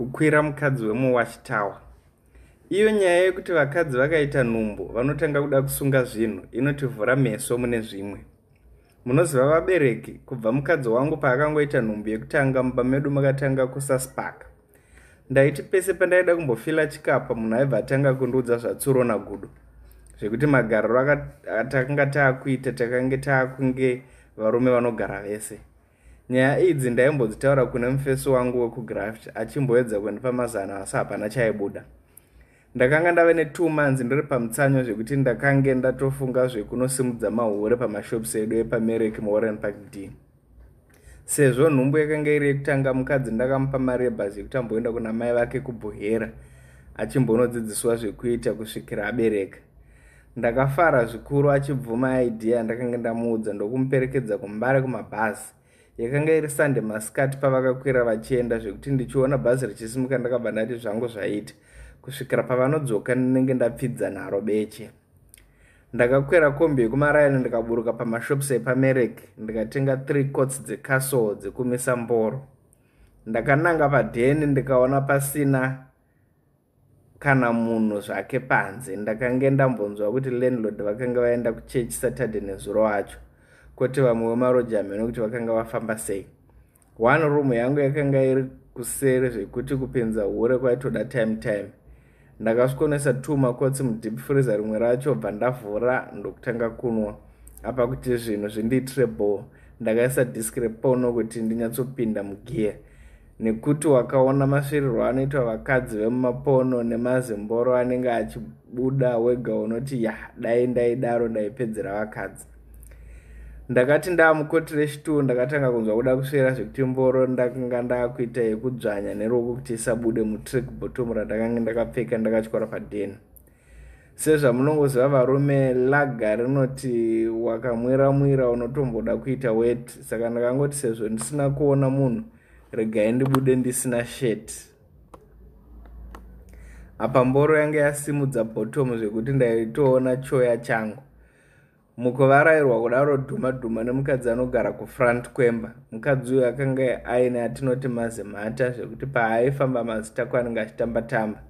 kukwira mukadzi wemuwachtower iyo nyaya yekuti vakadzi vakaita nhumbo vanotanga kuda kusunga zvinhu inotivhura meso mune zvimwe munoziva vabereki kubva mukadzi wangu paakangoita nhumbo yekutanga muba medu makatanga kusaspaka ndaiti pese pandaida kumbofila chikapa munhu aibva atanga kundiudza zvatsuro nagudo zvekuti magariro atakanga taakuita takange taakunge varume vanogara vese nyaya idzi ndaimbodzitaura kuno mufesi wangu wekugraft achimboedza kundipa mazano asi hapana chaibuda ndakanga ndave ne2 manzi ndiri pamutsanyo zvekuti ndakange ndatofunga zvekunosimudza mahure pamashops edu epamerek muwarren park d sezvo nhumbu yakanga iri yekutanga mukadzi ndakamupa mari yebhazi yekuti amboenda kuna mai vake kubhuhera achimbonodzidziswa zvekuita kusvikira abereka ndakafara zvikuru achibvuma idhea yandakanga ndamuudza ndokumuperekedza kumbare kumabhazi yakanga iri sunday masikati pavakakwira vachienda zvekuti ndichiona bhazi richisimuka ndakabva ndati zvangu zvaita kusvikira pavanodzoka ndinenge ndapfidza nharo beche ndakakwira kombi yekumarayani ndikaburuka pamashops epamerek ndikatenga 3 cots dzecasle dzekumisa mboro ndakananga padheni ndikaona pasina kana munhu zvake panze ndakange ndambonzwa kuti landlord vakanga vaenda kuchechi saturday nezuro wacho kwete vamwe vemarojamen kuti vakanga vafamba sei one rumu yangu yakanga iri kuseri zvekuti kupinza hure kwaitoda time time ndakasvikonesa two makotsi mudeep freezer rimwe racho bva ndavhura ndokutanga kunwa apa kuti zvinhu zvindiitire bol ndakaisa disk repono kuti ndinyatsopinda mugiya nekuti wakaona masvirirwo anoitwa vakadzi vemumapono nemazimboro anenge achibuda wega unoti ya dai ndaidaro ndaipedzera vakadzi ndakati ndaamukoti rechitu ndakatanga kunzwa kuda kusvera zvekuti mboro ndakanga ndakuita yekudzvanya neroko kuti isabude mutrick bottom randakanga ndakapfeka ndakatyora padeni sezvamunongoziva varume laga rinoti wakamwira mwira unotomboda kuita wet saka ndakangoti sezvo ndisina kuona munhu regai ndibude ndisina shet apa mboro yanga yasimudza bhotomu zvekuti ndaitoona choya changu mukuvarayirwa kudaro dhuma dhuma nemukadzi anogara kufrant kwemba mukadzi uyu akanga aine atinoti mazemhata zvekuti paaifamba mazitako anenge achitambatamba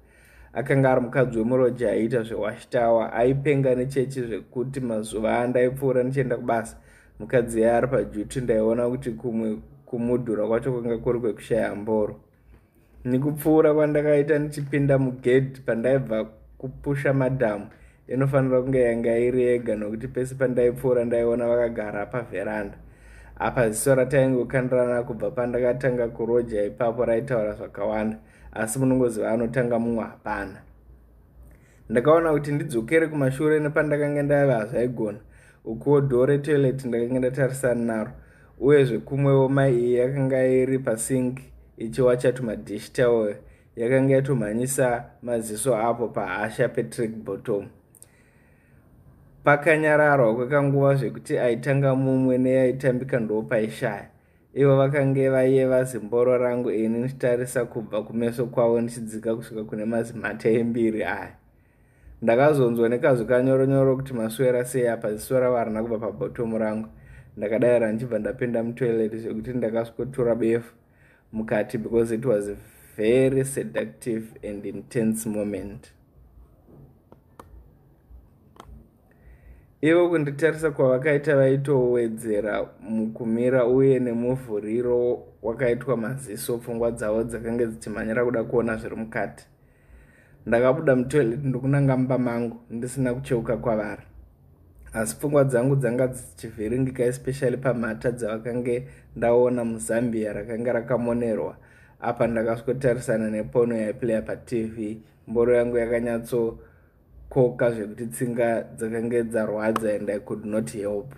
akanga ari mukadzi wemuroja aiita zvewashtawa aipenga nechechi zvekuti mazuva andaipfuura ndichienda kubasa mukadzi yai ari pajuti ndaiona kuti kumwe kumudhura kwacho kwanga kuri kwekushaya mboro nekupfuura kwandakaita ndichipinda mugedhi pandaibva kupusha madhamu inofanira kunge yanga iri yega nokuti pese pandaipfuura ndaiona vakagara pavheranda apa ziso rataingokandirana kubva pandakatanga kuroja ipapo raitaura zvakawanda asi munongoziva anotanga mumwe hapana ndakaona kuti ndidzokere kumashure nepandakanga ndaiva hazvaigona ukuwo dhore toilet ndakanga ndatarisani naro uyezve kumwewo maiyi yakanga iri pasingi ichiwachato madishi tawoyo yakanga yatomhanyisa maziso apo pahasha petrick bottom pakanyararwa kwekanguva zvekuti aitanga mumwe neyaitambika ndoo paishaya ivo vakange vayeva zimboro rangu ini ndichitarisa kubva kumeso kwavo ndichidzika kusvika kune mazimata embiri aya ndakazonzwa nekazvikanyoronyoro kuti maswera sei apa ziso ravo harina kubva pabhotomu rangu ndakadaira ndichibva ndapinda mutoileti zvekuti ndakasvikotura befu mukati because it was a very seductive and intense moment ivo kunditarisa kwavakaita vaitowedzera mukumira uye nemuvhuriro wakaitwa maziso pfungwa dzavo dzakanga dzichimhanyira kuda kuona zviri mukati ndakabuda mutoileti ndokunanga mba mangu ndisina kucheuka kwavari asi pfungwa dzangu dzanga dzichivhiringika especially pamhata dzavakange ndaona muzambia rakanga rakamonerwa apa ndakasotarisana nepono yaiplaya patv mboro yangu yakanyatso kukoka zvekuti tsinga dzakange dzarwadza and i could not help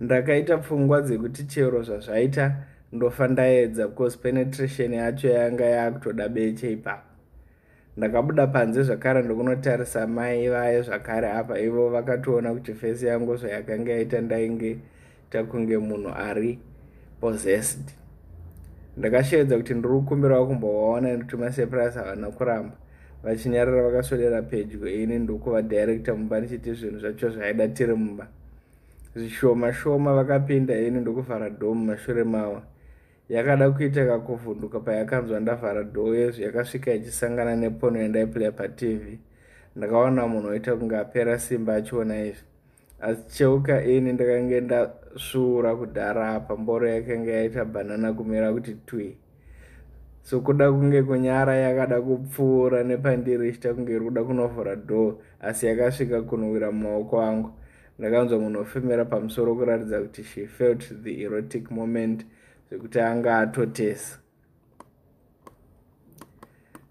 ndakaita pfungwa dzekuti chero zvazvaita ndofa ndaedza because penetration yacho yanga yakutoda beche ipapo ndakabuda panze zvakare ndokunotarisa mai vaya zvakare apa ivo vakationa kuti fesi yangu zvayakanga yaita ndainge takunge munhu ari possessed ndakasheedza kuti ndiri kukumbirawo kumbovaona nekutuma sepras havana kuramba vachinyarara vakaswedera pedyo ini ndokuvadirekta mumba ndichiti zvinhu zvacho zvaida tiri mumba zvishoma shoma vakapinda ini ndokuvhara dho mumashure mavo yakada kuita kakuvhunduka payakanzwa ndavhara dho yezvo yakasvika ichisangana nepono yandaipleya patv ndakaona munhu oita kunge apera simba achiona izvi asi cheuka ini ndakange ndasvuura kudhara apa mboro yakanga yaita bhanana kumira kuti twi so kuda kunge kunyara yakada kupfuura nepandiri ichita kunge iri kuda kunovhura dhoo asi yakasvika kunowira mumaoko angu ndakanzwa munhu ofemera pamusoro kuratidza kuti she felt the erotic moment zvekuti anga atotesa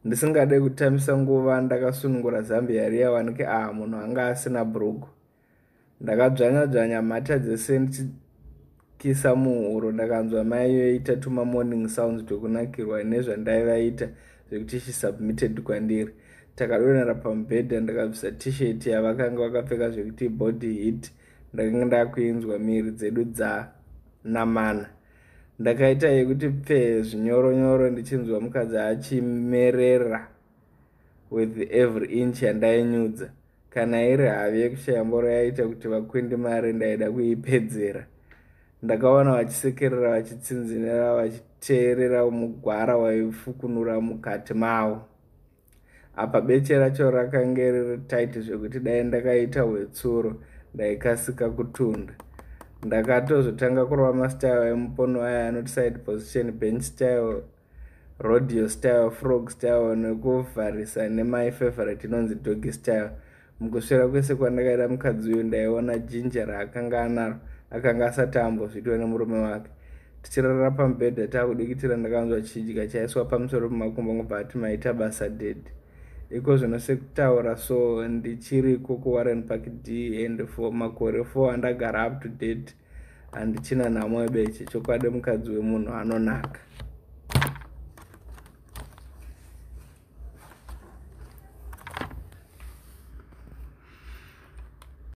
ndisingade kutambisa nguva ndakasunungura zambia riyawanike aha munhu anga asina bhurugu ndakadzvanya dzvanya mhata dzesent kisa muhuro ndakanzwa mai yoita tuma morning sounds tokunakirwa nezvandaivaita zvekuti shisubmitted kwandiri takadonera pamubhedha ndakabvisa tisheti yavakanga vakapfeka zvekuti body hit ndakanga ndakuinzwa miri dzedu dzanamana ndakaita yekuti pfe zvinyoronyoro ndichinzwa mukadzi achimerera with every inch yandainyudza kana iri havi yekushaya mboro yaita kuti vakwindi mari ndaida kuipedzera ndakaona vachisekerera vachitsinzinira vachiteerera mugwara waifukunura mukati mavo apa beche racho rakange riri taiti zvekuti dai ndakaita hwetsuro ndaikasika kutunda ndakatozotanga kurova mastyle emupono aya anoti side position bench style rodio style frog style nekuvharisa nemy favorite inonzi dogi style mukusvera kwese kwandakaita mukadzi uyu ndaiona jinja raakanga anaro akanga asati ambozviitwa nemurume wake tichirara pamubhedha taakudikitira ndakanzwa chidya chaiswa pamusoro pemakumbo ngobva ati maita basa dedi iko zvino sekutaura so ndichiriko kuwarren park d and for makore 4 andagara up to date handichina nhamo webeche chokwadi mukadzi wemunhu anonaka